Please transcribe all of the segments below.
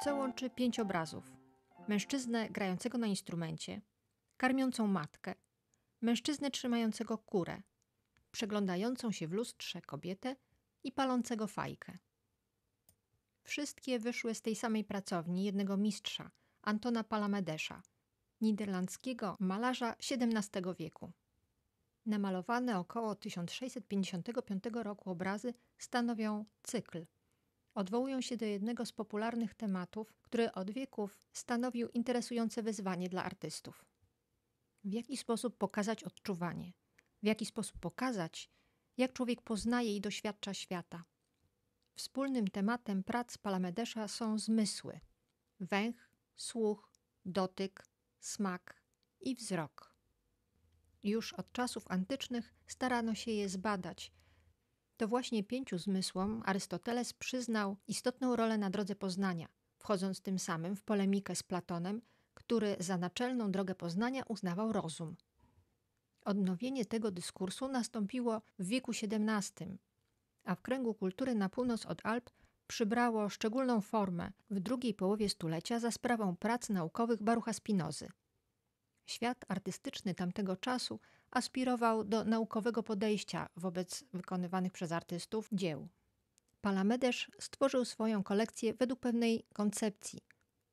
co łączy pięć obrazów: mężczyznę grającego na instrumencie, karmiącą matkę, mężczyznę trzymającego kurę, przeglądającą się w lustrze kobietę i palącego fajkę. Wszystkie wyszły z tej samej pracowni jednego mistrza, Antona Palamedesza, niderlandzkiego malarza XVII wieku. Namalowane około 1655 roku obrazy stanowią cykl – odwołują się do jednego z popularnych tematów, który od wieków stanowił interesujące wyzwanie dla artystów. W jaki sposób pokazać odczuwanie? W jaki sposób pokazać, jak człowiek poznaje i doświadcza świata? Wspólnym tematem prac Palamedesza są zmysły: węch, słuch, dotyk, smak i wzrok. Już od czasów antycznych starano się je zbadać to właśnie pięciu zmysłom Arystoteles przyznał istotną rolę na drodze poznania, wchodząc tym samym w polemikę z Platonem, który za naczelną drogę poznania uznawał rozum. Odnowienie tego dyskursu nastąpiło w wieku XVII, a w kręgu kultury na północ od Alp przybrało szczególną formę w drugiej połowie stulecia za sprawą prac naukowych Barucha Spinozy. Świat artystyczny tamtego czasu aspirował do naukowego podejścia wobec wykonywanych przez artystów dzieł. Palamedesz stworzył swoją kolekcję według pewnej koncepcji.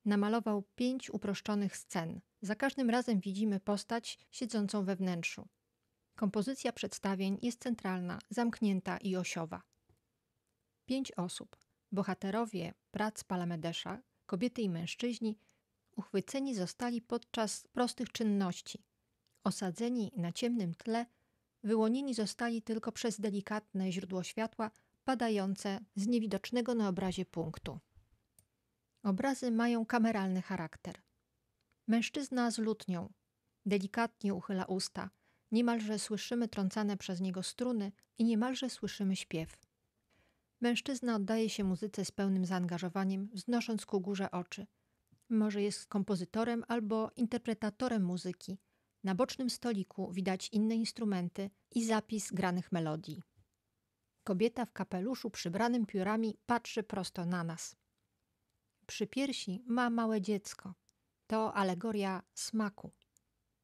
Namalował pięć uproszczonych scen. Za każdym razem widzimy postać siedzącą we wnętrzu. Kompozycja przedstawień jest centralna, zamknięta i osiowa. Pięć osób, bohaterowie prac Palamedesza, kobiety i mężczyźni, uchwyceni zostali podczas prostych czynności – Osadzeni na ciemnym tle, wyłonieni zostali tylko przez delikatne źródło światła padające z niewidocznego na obrazie punktu. Obrazy mają kameralny charakter. Mężczyzna z lutnią delikatnie uchyla usta, niemalże słyszymy trącane przez niego struny i niemalże słyszymy śpiew. Mężczyzna oddaje się muzyce z pełnym zaangażowaniem, wznosząc ku górze oczy. Może jest kompozytorem albo interpretatorem muzyki – na bocznym stoliku widać inne instrumenty i zapis granych melodii. Kobieta w kapeluszu przybranym piórami patrzy prosto na nas. Przy piersi ma małe dziecko. To alegoria smaku.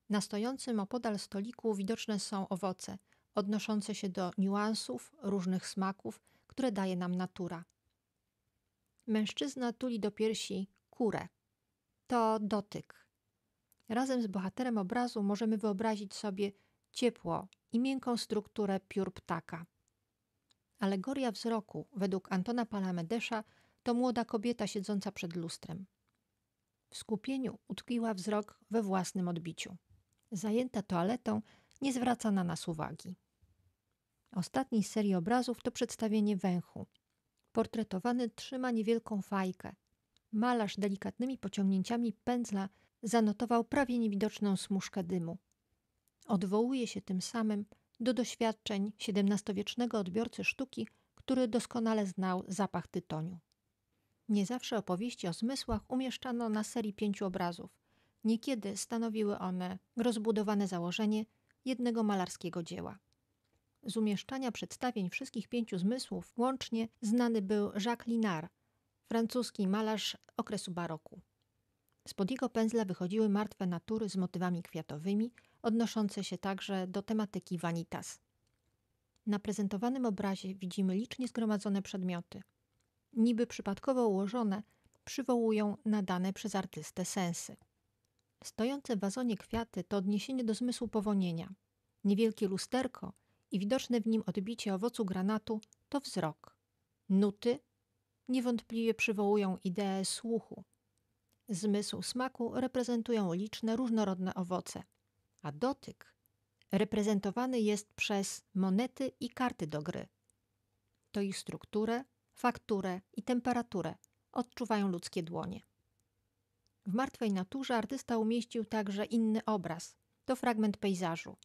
Na stojącym opodal stoliku widoczne są owoce, odnoszące się do niuansów, różnych smaków, które daje nam natura. Mężczyzna tuli do piersi kurę. To dotyk, Razem z bohaterem obrazu możemy wyobrazić sobie ciepło i miękką strukturę piór ptaka. Alegoria wzroku, według Antona Palamedesza, to młoda kobieta siedząca przed lustrem. W skupieniu utkwiła wzrok we własnym odbiciu. Zajęta toaletą, nie zwraca na nas uwagi. Ostatni z serii obrazów to przedstawienie węchu. Portretowany trzyma niewielką fajkę. Malarz delikatnymi pociągnięciami pędzla zanotował prawie niewidoczną smuszkę dymu. Odwołuje się tym samym do doświadczeń XVII-wiecznego odbiorcy sztuki, który doskonale znał zapach tytoniu. Nie zawsze opowieści o zmysłach umieszczano na serii pięciu obrazów. Niekiedy stanowiły one rozbudowane założenie jednego malarskiego dzieła. Z umieszczania przedstawień wszystkich pięciu zmysłów łącznie znany był Jacques Linard, francuski malarz okresu baroku. Spod jego pędzla wychodziły martwe natury z motywami kwiatowymi, odnoszące się także do tematyki vanitas. Na prezentowanym obrazie widzimy licznie zgromadzone przedmioty. Niby przypadkowo ułożone, przywołują nadane przez artystę sensy. Stojące w wazonie kwiaty to odniesienie do zmysłu powonienia. Niewielkie lusterko i widoczne w nim odbicie owocu granatu to wzrok. Nuty niewątpliwie przywołują ideę słuchu – zmysł smaku reprezentują liczne różnorodne owoce, a dotyk reprezentowany jest przez monety i karty do gry. To ich strukturę, fakturę i temperaturę odczuwają ludzkie dłonie. W martwej naturze artysta umieścił także inny obraz to fragment pejzażu.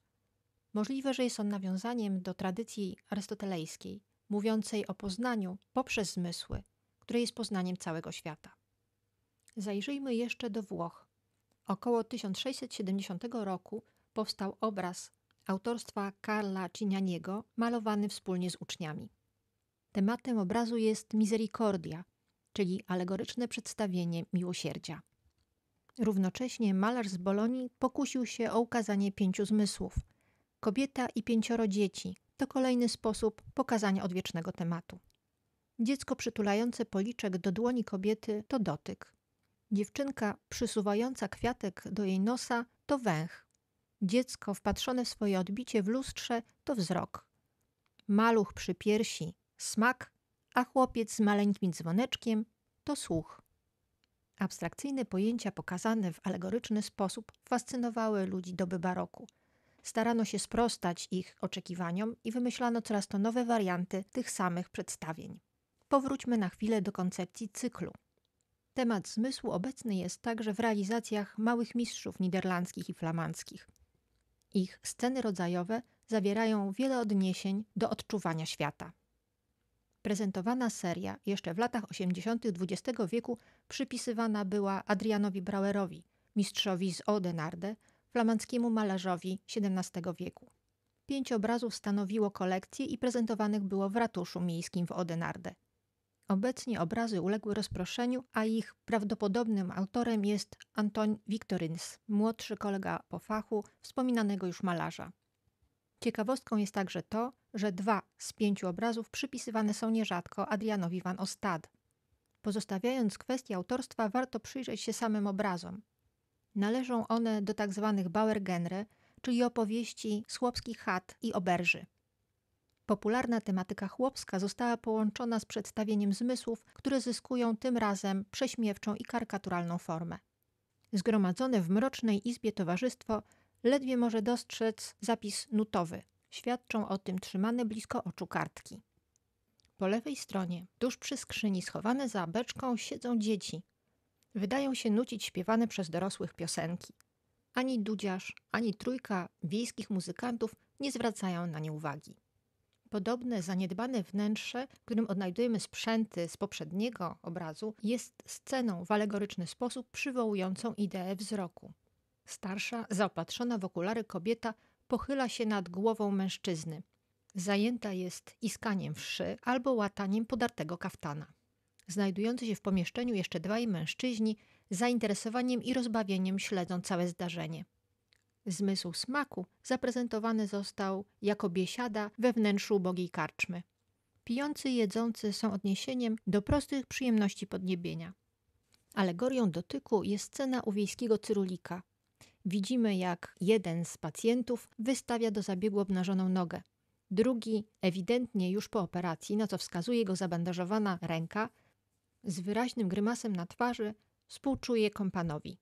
Możliwe, że jest on nawiązaniem do tradycji arystotelejskiej, mówiącej o poznaniu poprzez zmysły, które jest poznaniem całego świata. Zajrzyjmy jeszcze do Włoch. Około 1670 roku powstał obraz autorstwa Carla Cinianiego, malowany wspólnie z uczniami. Tematem obrazu jest misericordia, czyli alegoryczne przedstawienie miłosierdzia. Równocześnie malarz z Bolonii pokusił się o ukazanie pięciu zmysłów. Kobieta i pięcioro dzieci to kolejny sposób pokazania odwiecznego tematu. Dziecko przytulające policzek do dłoni kobiety to dotyk. Dziewczynka przysuwająca kwiatek do jej nosa to węch. Dziecko wpatrzone w swoje odbicie w lustrze to wzrok. Maluch przy piersi smak, a chłopiec z maleńkim dzwoneczkiem to słuch. Abstrakcyjne pojęcia pokazane w alegoryczny sposób fascynowały ludzi doby baroku. Starano się sprostać ich oczekiwaniom i wymyślano coraz to nowe warianty tych samych przedstawień. Powróćmy na chwilę do koncepcji cyklu. Temat zmysłu obecny jest także w realizacjach małych mistrzów niderlandzkich i flamandzkich. Ich sceny rodzajowe zawierają wiele odniesień do odczuwania świata. Prezentowana seria jeszcze w latach 80. XX wieku przypisywana była Adrianowi Brauerowi, mistrzowi z Odenarde, flamandzkiemu malarzowi XVII wieku. Pięć obrazów stanowiło kolekcję i prezentowanych było w ratuszu miejskim w Odenarde – Obecnie obrazy uległy rozproszeniu, a ich prawdopodobnym autorem jest Anton Wiktorins, młodszy kolega po fachu wspominanego już malarza. Ciekawostką jest także to, że dwa z pięciu obrazów przypisywane są nierzadko Adrianowi van Ostad. Pozostawiając kwestię autorstwa, warto przyjrzeć się samym obrazom. Należą one do tzw. Tak Bauergenre, czyli opowieści słopskich chat i oberży. Popularna tematyka chłopska została połączona z przedstawieniem zmysłów, które zyskują tym razem prześmiewczą i karykaturalną formę. Zgromadzone w mrocznej izbie towarzystwo ledwie może dostrzec zapis nutowy. Świadczą o tym trzymane blisko oczu kartki. Po lewej stronie, tuż przy skrzyni, schowane za beczką, siedzą dzieci. Wydają się nucić śpiewane przez dorosłych piosenki. Ani dudziarz, ani trójka wiejskich muzykantów nie zwracają na nie uwagi. Podobne zaniedbane wnętrze, w którym odnajdujemy sprzęty z poprzedniego obrazu, jest sceną w alegoryczny sposób przywołującą ideę wzroku. Starsza, zaopatrzona w okulary kobieta pochyla się nad głową mężczyzny. Zajęta jest iskaniem wszy albo łataniem podartego kaftana. Znajdujący się w pomieszczeniu jeszcze dwaj mężczyźni zainteresowaniem i rozbawieniem śledzą całe zdarzenie. Zmysł smaku zaprezentowany został jako biesiada we wnętrzu ubogiej karczmy. Pijący i jedzący są odniesieniem do prostych przyjemności podniebienia. Alegorią dotyku jest scena u wiejskiego cyrulika. Widzimy, jak jeden z pacjentów wystawia do zabiegu obnażoną nogę. Drugi, ewidentnie już po operacji, na co wskazuje go zabandażowana ręka, z wyraźnym grymasem na twarzy współczuje kompanowi.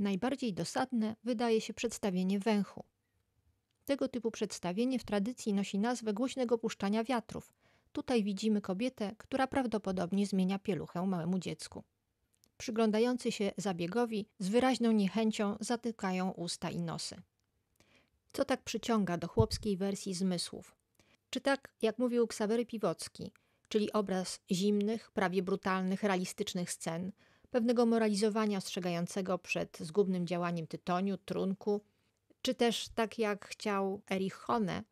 Najbardziej dosadne wydaje się przedstawienie węchu. Tego typu przedstawienie w tradycji nosi nazwę głośnego puszczania wiatrów. Tutaj widzimy kobietę, która prawdopodobnie zmienia pieluchę małemu dziecku. Przyglądający się zabiegowi z wyraźną niechęcią zatykają usta i nosy. Co tak przyciąga do chłopskiej wersji zmysłów? Czy tak, jak mówił Ksawery Piwocki, czyli obraz zimnych, prawie brutalnych, realistycznych scen – pewnego moralizowania ostrzegającego przed zgubnym działaniem tytoniu, trunku, czy też, tak jak chciał Erich Hone,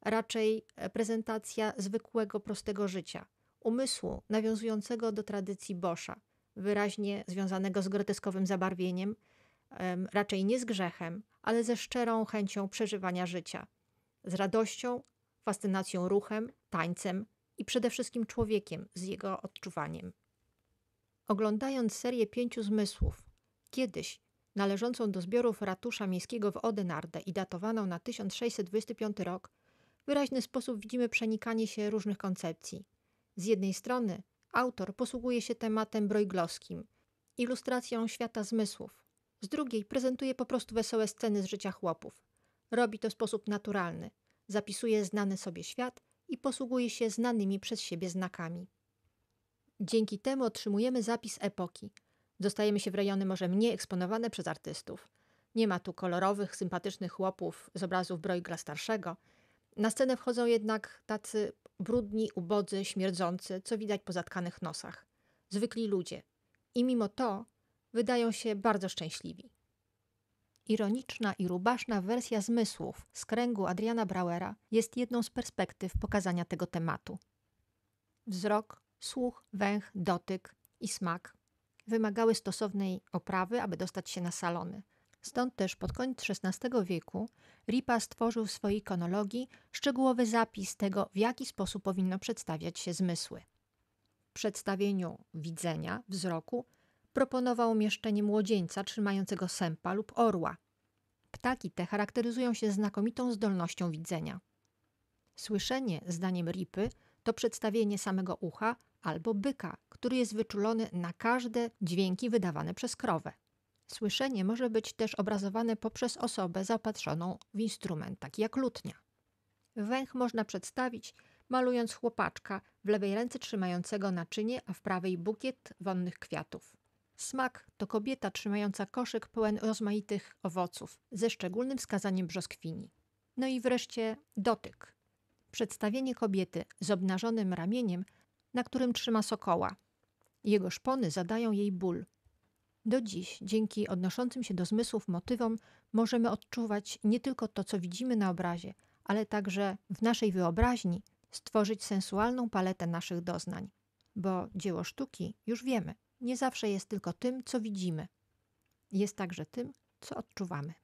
raczej prezentacja zwykłego, prostego życia, umysłu nawiązującego do tradycji Boscha, wyraźnie związanego z groteskowym zabarwieniem, raczej nie z grzechem, ale ze szczerą chęcią przeżywania życia, z radością, fascynacją ruchem, tańcem i przede wszystkim człowiekiem, z jego odczuwaniem. Oglądając serię Pięciu Zmysłów, kiedyś należącą do zbiorów ratusza miejskiego w Odenarde i datowaną na 1625 rok, w wyraźny sposób widzimy przenikanie się różnych koncepcji. Z jednej strony autor posługuje się tematem brojglowskim, ilustracją świata zmysłów. Z drugiej prezentuje po prostu wesołe sceny z życia chłopów. Robi to w sposób naturalny, zapisuje znany sobie świat i posługuje się znanymi przez siebie znakami. Dzięki temu otrzymujemy zapis epoki. Dostajemy się w rejony może mniej eksponowane przez artystów. Nie ma tu kolorowych, sympatycznych chłopów z obrazów Broigla starszego. Na scenę wchodzą jednak tacy brudni, ubodzy, śmierdzący, co widać po zatkanych nosach. Zwykli ludzie. I mimo to wydają się bardzo szczęśliwi. Ironiczna i rubaszna wersja zmysłów z kręgu Adriana Brauera jest jedną z perspektyw pokazania tego tematu. Wzrok, słuch, węch, dotyk i smak wymagały stosownej oprawy, aby dostać się na salony. Stąd też pod koniec XVI wieku Ripa stworzył w swojej ikonologii szczegółowy zapis tego, w jaki sposób powinno przedstawiać się zmysły. W przedstawieniu widzenia, wzroku, proponował umieszczenie młodzieńca trzymającego sępa lub orła. Ptaki te charakteryzują się znakomitą zdolnością widzenia. Słyszenie, zdaniem Ripy, to przedstawienie samego ucha albo byka, który jest wyczulony na każde dźwięki wydawane przez krowę. Słyszenie może być też obrazowane poprzez osobę zaopatrzoną w instrument, taki jak lutnia. Węch można przedstawić malując chłopaczka w lewej ręce trzymającego naczynie, a w prawej bukiet wonnych kwiatów. Smak to kobieta trzymająca koszyk pełen rozmaitych owoców, ze szczególnym wskazaniem brzoskwini. No i wreszcie dotyk. Przedstawienie kobiety z obnażonym ramieniem na którym trzyma sokoła. Jego szpony zadają jej ból. Do dziś, dzięki odnoszącym się do zmysłów motywom, możemy odczuwać nie tylko to, co widzimy na obrazie, ale także w naszej wyobraźni stworzyć sensualną paletę naszych doznań. Bo dzieło sztuki, już wiemy, nie zawsze jest tylko tym, co widzimy. Jest także tym, co odczuwamy.